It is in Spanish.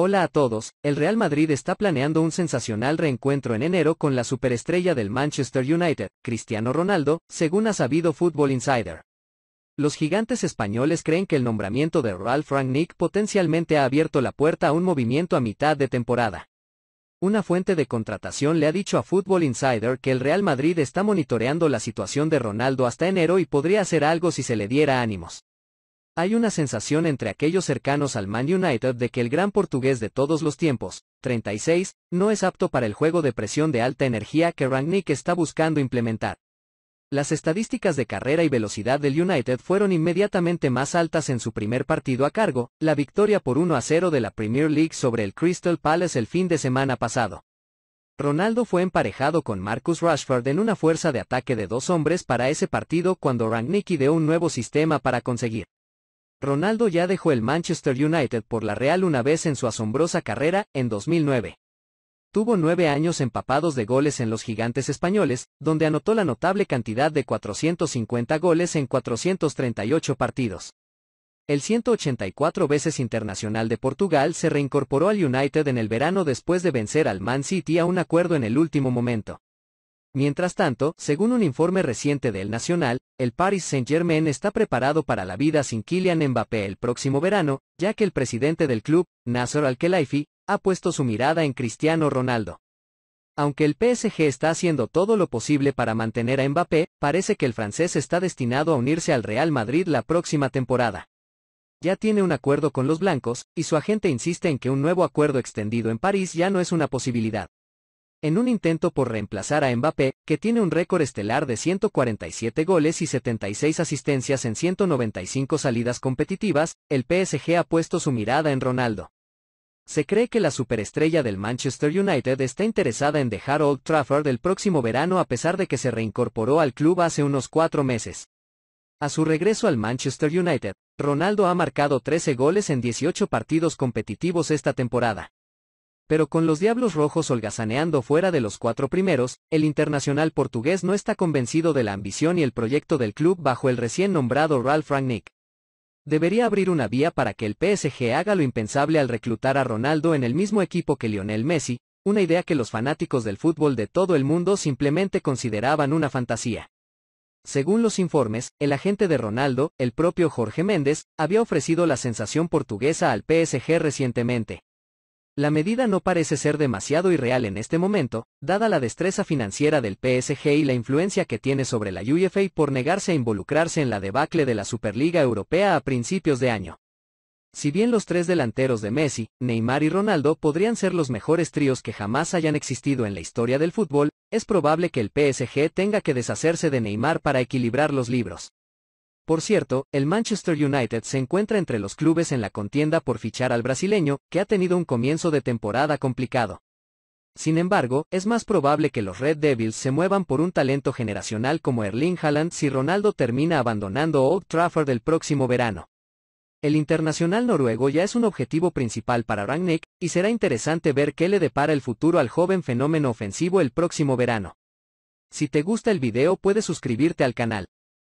Hola a todos, el Real Madrid está planeando un sensacional reencuentro en enero con la superestrella del Manchester United, Cristiano Ronaldo, según ha sabido Football Insider. Los gigantes españoles creen que el nombramiento de Ralph Rangnick potencialmente ha abierto la puerta a un movimiento a mitad de temporada. Una fuente de contratación le ha dicho a Football Insider que el Real Madrid está monitoreando la situación de Ronaldo hasta enero y podría hacer algo si se le diera ánimos. Hay una sensación entre aquellos cercanos al Man United de que el gran portugués de todos los tiempos, 36, no es apto para el juego de presión de alta energía que Rangnick está buscando implementar. Las estadísticas de carrera y velocidad del United fueron inmediatamente más altas en su primer partido a cargo, la victoria por 1 a 0 de la Premier League sobre el Crystal Palace el fin de semana pasado. Ronaldo fue emparejado con Marcus Rashford en una fuerza de ataque de dos hombres para ese partido cuando Rangnick ideó un nuevo sistema para conseguir Ronaldo ya dejó el Manchester United por la Real una vez en su asombrosa carrera, en 2009. Tuvo nueve años empapados de goles en los gigantes españoles, donde anotó la notable cantidad de 450 goles en 438 partidos. El 184 veces internacional de Portugal se reincorporó al United en el verano después de vencer al Man City a un acuerdo en el último momento. Mientras tanto, según un informe reciente del Nacional, el Paris Saint-Germain está preparado para la vida sin Kylian Mbappé el próximo verano, ya que el presidente del club, Nasser Al-Khelaifi, ha puesto su mirada en Cristiano Ronaldo. Aunque el PSG está haciendo todo lo posible para mantener a Mbappé, parece que el francés está destinado a unirse al Real Madrid la próxima temporada. Ya tiene un acuerdo con los blancos, y su agente insiste en que un nuevo acuerdo extendido en París ya no es una posibilidad en un intento por reemplazar a Mbappé, que tiene un récord estelar de 147 goles y 76 asistencias en 195 salidas competitivas, el PSG ha puesto su mirada en Ronaldo. Se cree que la superestrella del Manchester United está interesada en dejar Old Trafford el próximo verano a pesar de que se reincorporó al club hace unos cuatro meses. A su regreso al Manchester United, Ronaldo ha marcado 13 goles en 18 partidos competitivos esta temporada pero con los Diablos Rojos holgazaneando fuera de los cuatro primeros, el internacional portugués no está convencido de la ambición y el proyecto del club bajo el recién nombrado Ralf Rangnick. Debería abrir una vía para que el PSG haga lo impensable al reclutar a Ronaldo en el mismo equipo que Lionel Messi, una idea que los fanáticos del fútbol de todo el mundo simplemente consideraban una fantasía. Según los informes, el agente de Ronaldo, el propio Jorge Méndez, había ofrecido la sensación portuguesa al PSG recientemente. La medida no parece ser demasiado irreal en este momento, dada la destreza financiera del PSG y la influencia que tiene sobre la UEFA por negarse a involucrarse en la debacle de la Superliga Europea a principios de año. Si bien los tres delanteros de Messi, Neymar y Ronaldo podrían ser los mejores tríos que jamás hayan existido en la historia del fútbol, es probable que el PSG tenga que deshacerse de Neymar para equilibrar los libros. Por cierto, el Manchester United se encuentra entre los clubes en la contienda por fichar al brasileño, que ha tenido un comienzo de temporada complicado. Sin embargo, es más probable que los Red Devils se muevan por un talento generacional como Erling Haaland si Ronaldo termina abandonando Old Trafford el próximo verano. El internacional noruego ya es un objetivo principal para Rangnick, y será interesante ver qué le depara el futuro al joven fenómeno ofensivo el próximo verano. Si te gusta el video puedes suscribirte al canal.